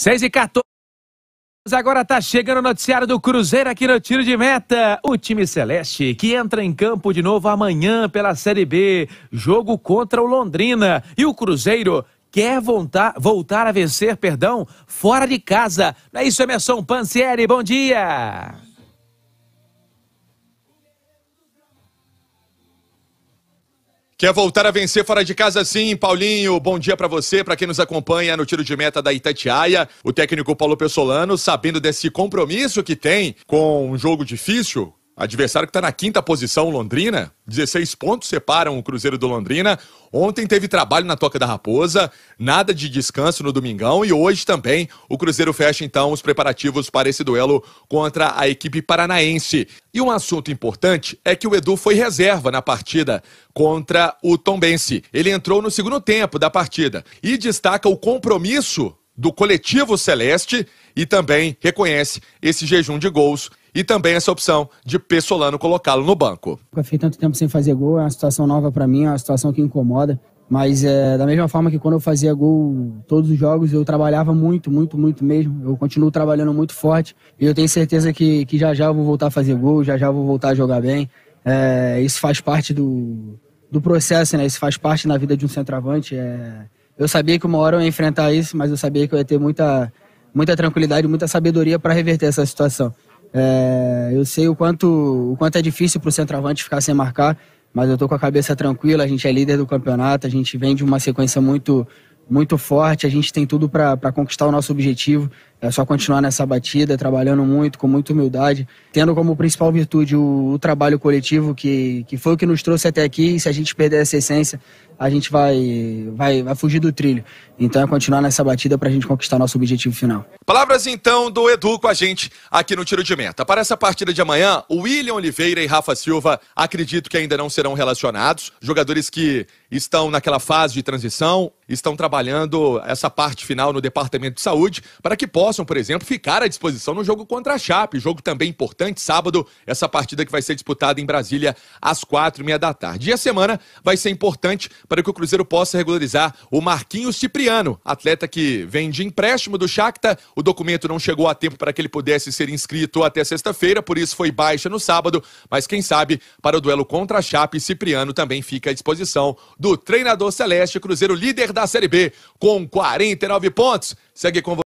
6 e 14. Agora está chegando o noticiário do Cruzeiro aqui no Tiro de Meta. O time Celeste que entra em campo de novo amanhã pela Série B. Jogo contra o Londrina. E o Cruzeiro quer voltar, voltar a vencer, perdão, fora de casa. Não é isso, Emerson Pansieri? Bom dia! Quer voltar a vencer fora de casa sim, Paulinho? Bom dia para você, para quem nos acompanha no tiro de meta da Itatiaia. O técnico Paulo Pessolano, sabendo desse compromisso que tem com um jogo difícil, Adversário que está na quinta posição, Londrina. 16 pontos separam o Cruzeiro do Londrina. Ontem teve trabalho na Toca da Raposa, nada de descanso no domingão e hoje também o Cruzeiro fecha então os preparativos para esse duelo contra a equipe paranaense. E um assunto importante é que o Edu foi reserva na partida contra o Tombense. Ele entrou no segundo tempo da partida e destaca o compromisso do coletivo celeste e também reconhece esse jejum de gols e também essa opção de Pessolano colocá-lo no banco. Fiquei tanto tempo sem fazer gol, é uma situação nova para mim, é uma situação que incomoda. Mas é, da mesma forma que quando eu fazia gol todos os jogos, eu trabalhava muito, muito, muito mesmo. Eu continuo trabalhando muito forte e eu tenho certeza que, que já já eu vou voltar a fazer gol, já já eu vou voltar a jogar bem. É, isso faz parte do, do processo, né? Isso faz parte na vida de um centroavante. É, eu sabia que uma hora eu ia enfrentar isso, mas eu sabia que eu ia ter muita, muita tranquilidade, muita sabedoria para reverter essa situação. É, eu sei o quanto, o quanto é difícil para o centroavante ficar sem marcar, mas eu estou com a cabeça tranquila. A gente é líder do campeonato, a gente vem de uma sequência muito, muito forte, a gente tem tudo para conquistar o nosso objetivo. É só continuar nessa batida, trabalhando muito, com muita humildade, tendo como principal virtude o, o, trabalho coletivo, que, que foi o que nos trouxe até aqui. E se a gente perder essa essência, a gente vai, vai, vai fugir do trilho. Então é continuar nessa batida para a gente conquistar nosso objetivo final. Palavras então do Edu com a gente aqui no Tiro de Meta. Para essa partida de amanhã, o William Oliveira e Rafa Silva acredito que ainda não serão relacionados. Jogadores que estão naquela fase de transição, estão trabalhando essa parte final no Departamento de Saúde para que possam possam, por exemplo, ficar à disposição no jogo contra a Chape. Jogo também importante, sábado, essa partida que vai ser disputada em Brasília às quatro e meia da tarde. E a semana vai ser importante para que o Cruzeiro possa regularizar o Marquinhos Cipriano, atleta que vem de empréstimo do Shakhtar. O documento não chegou a tempo para que ele pudesse ser inscrito até sexta-feira, por isso foi baixa no sábado, mas quem sabe para o duelo contra a Chape, Cipriano também fica à disposição do treinador Celeste, Cruzeiro líder da Série B, com 49 pontos. Segue com